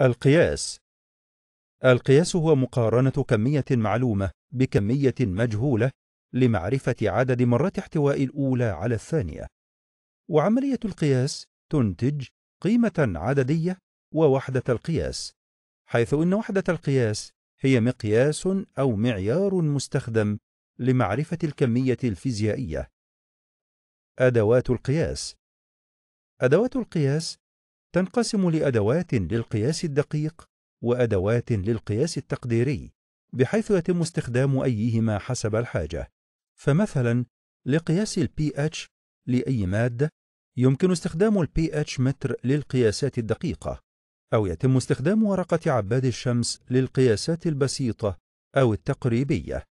القياس القياس هو مقارنة كمية معلومة بكمية مجهولة لمعرفة عدد مرات احتواء الأولى على الثانية وعملية القياس تنتج قيمة عددية ووحدة القياس حيث إن وحدة القياس هي مقياس أو معيار مستخدم لمعرفة الكمية الفيزيائية أدوات القياس أدوات القياس تنقسم لأدوات للقياس الدقيق وأدوات للقياس التقديري بحيث يتم استخدام أيهما حسب الحاجة فمثلا لقياس الـ pH لأي مادة يمكن استخدام الـ pH متر للقياسات الدقيقة أو يتم استخدام ورقة عباد الشمس للقياسات البسيطة أو التقريبية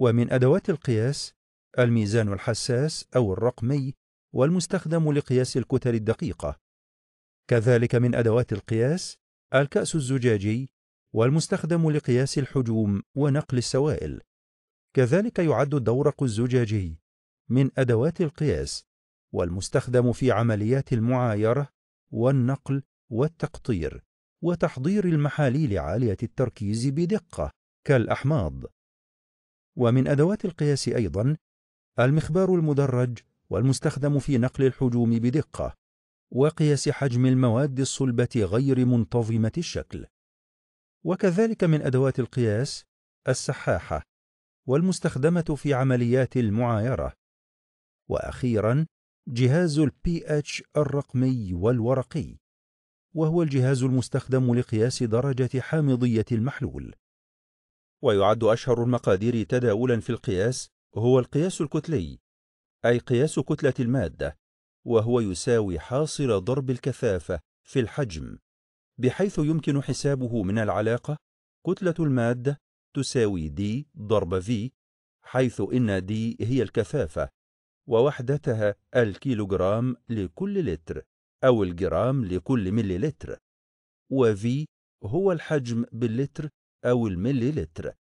ومن أدوات القياس الميزان الحساس أو الرقمي والمستخدم لقياس الكتل الدقيقة كذلك من أدوات القياس الكأس الزجاجي والمستخدم لقياس الحجوم ونقل السوائل كذلك يعد الدورق الزجاجي من أدوات القياس والمستخدم في عمليات المعايرة والنقل والتقطير وتحضير المحاليل عالية التركيز بدقة كالأحماض ومن أدوات القياس أيضا المخبار المدرج والمستخدم في نقل الحجوم بدقة وقياس حجم المواد الصلبة غير منتظمة الشكل وكذلك من أدوات القياس السحاحة والمستخدمة في عمليات المعايرة وأخيرا جهاز ال pH الرقمي والورقي وهو الجهاز المستخدم لقياس درجة حامضية المحلول ويعد أشهر المقادير تداولا في القياس هو القياس الكتلي أي قياس كتلة المادة وهو يساوي حاصل ضرب الكثافة في الحجم بحيث يمكن حسابه من العلاقة كتلة المادة تساوي دي ضرب في حيث إن دي هي الكثافة ووحدتها الكيلوغرام لكل لتر أو الجرام لكل مليلتر وفي هو الحجم باللتر أو المليلتر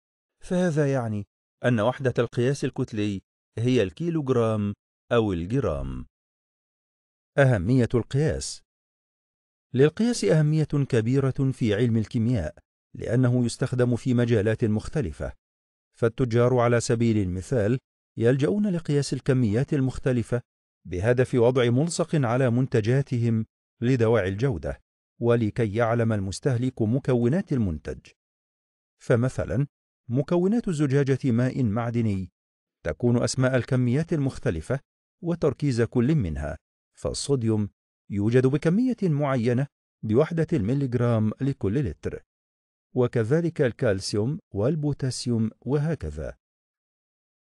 فهذا يعني أن وحدة القياس الكتلي هي الكيلوغرام أو الجرام أهمية القياس للقياس أهمية كبيرة في علم الكيمياء لأنه يستخدم في مجالات مختلفة فالتجار على سبيل المثال يلجؤون لقياس الكميات المختلفة بهدف وضع ملصق على منتجاتهم لدواعي الجودة ولكي يعلم المستهلك مكونات المنتج فمثلا مكونات زجاجة ماء معدني تكون أسماء الكميات المختلفة وتركيز كل منها فالصوديوم يوجد بكمية معينة بوحدة المليغرام لكل لتر وكذلك الكالسيوم والبوتاسيوم وهكذا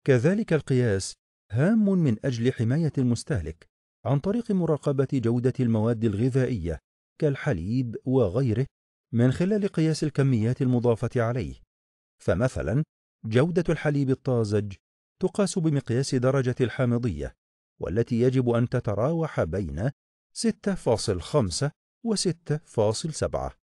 كذلك القياس هام من أجل حماية المستهلك عن طريق مراقبة جودة المواد الغذائية كالحليب وغيره من خلال قياس الكميات المضافة عليه فمثلا جودة الحليب الطازج تقاس بمقياس درجة الحامضية والتي يجب أن تتراوح بين 6.5 و 6.7